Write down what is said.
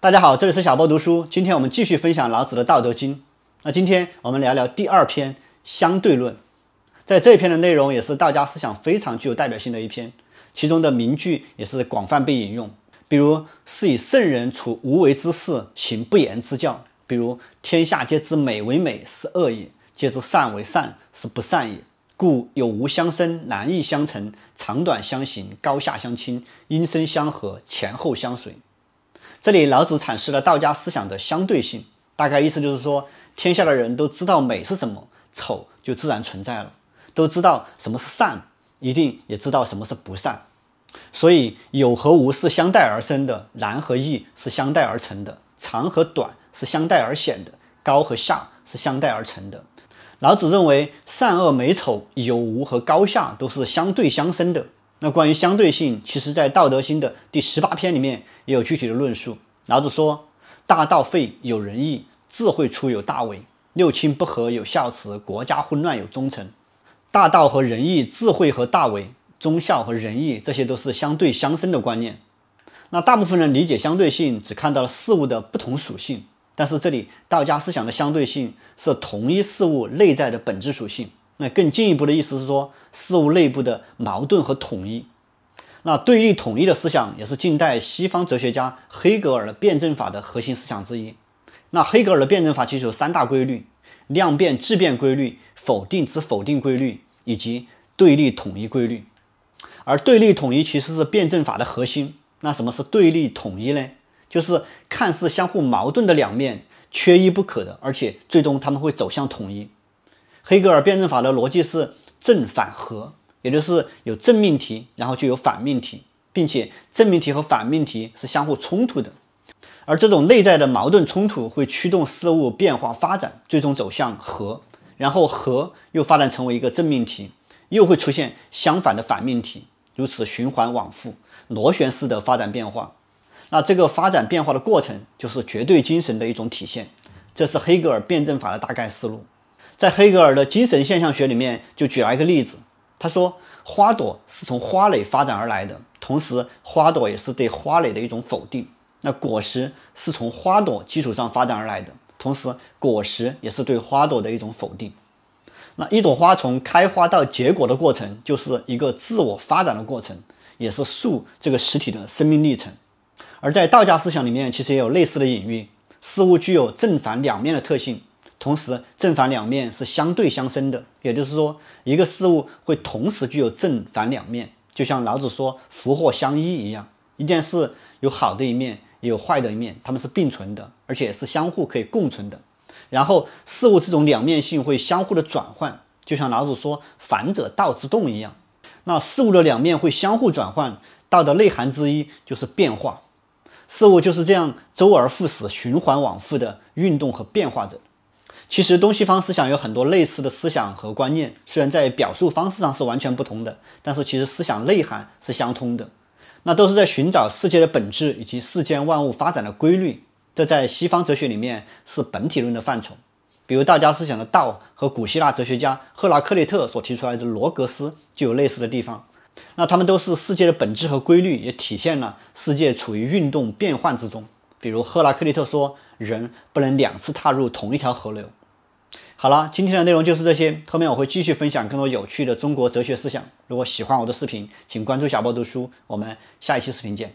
大家好，这里是小波读书。今天我们继续分享老子的《道德经》。那今天我们聊聊第二篇《相对论》。在这一篇的内容也是道家思想非常具有代表性的一篇，其中的名句也是广泛被引用。比如是以圣人处无为之事，行不言之教。比如天下皆知美为美，是恶也；皆知善为善，是不善也。故有无相生，难易相成，长短相形，高下相倾，音声相和，前后相随。这里老子阐释了道家思想的相对性，大概意思就是说，天下的人都知道美是什么，丑就自然存在了；都知道什么是善，一定也知道什么是不善。所以，有和无是相待而生的，然和义是相待而成的，长和短是相待而显的，高和下是相待而成的。老子认为，善恶、美丑、有无和高下都是相对相生的。那关于相对性，其实在《道德经》的第十八篇里面也有具体的论述。老子说：“大道废，有仁义；智慧出，有大伪；六亲不和，有孝慈；国家混乱，有忠臣。”大道和仁义，智慧和大伪，忠孝和仁义，这些都是相对相生的观念。那大部分人理解相对性，只看到了事物的不同属性，但是这里道家思想的相对性是同一事物内在的本质属性。那更进一步的意思是说，事物内部的矛盾和统一。那对立统一的思想也是近代西方哲学家黑格尔辩证法的核心思想之一。那黑格尔的辩证法其实有三大规律：量变质变规律、否定之否定规律以及对立统一规律。而对立统一其实是辩证法的核心。那什么是对立统一呢？就是看似相互矛盾的两面，缺一不可的，而且最终他们会走向统一。黑格尔辩证法的逻辑是正反合，也就是有正命题，然后就有反命题，并且正命题和反命题是相互冲突的，而这种内在的矛盾冲突会驱动事物变化发展，最终走向和，然后和又发展成为一个正命题，又会出现相反的反命题，如此循环往复，螺旋式的发展变化。那这个发展变化的过程就是绝对精神的一种体现，这是黑格尔辩证法的大概思路。在黑格尔的精神现象学里面，就举了一个例子，他说，花朵是从花蕾发展而来的，同时花朵也是对花蕾的一种否定。那果实是从花朵基础上发展而来的，同时果实也是对花朵的一种否定。那一朵花从开花到结果的过程，就是一个自我发展的过程，也是树这个实体的生命历程。而在道家思想里面，其实也有类似的隐喻，事物具有正反两面的特性。同时，正反两面是相对相生的，也就是说，一个事物会同时具有正反两面，就像老子说“福祸相依”一样，一件事有好的一面，也有坏的一面，它们是并存的，而且是相互可以共存的。然后，事物这种两面性会相互的转换，就像老子说“反者道之动”一样，那事物的两面会相互转换。道的内涵之一就是变化，事物就是这样周而复始、循环往复的运动和变化着。其实东西方思想有很多类似的思想和观念，虽然在表述方式上是完全不同的，但是其实思想内涵是相通的。那都是在寻找世界的本质以及世间万物发展的规律。这在西方哲学里面是本体论的范畴，比如道家思想的道和古希腊哲学家赫拉克利特所提出来的罗格斯就有类似的地方。那他们都是世界的本质和规律，也体现了世界处于运动变换之中。比如赫拉克利特说：“人不能两次踏入同一条河流。”好了，今天的内容就是这些。后面我会继续分享更多有趣的中国哲学思想。如果喜欢我的视频，请关注小波读书。我们下一期视频见。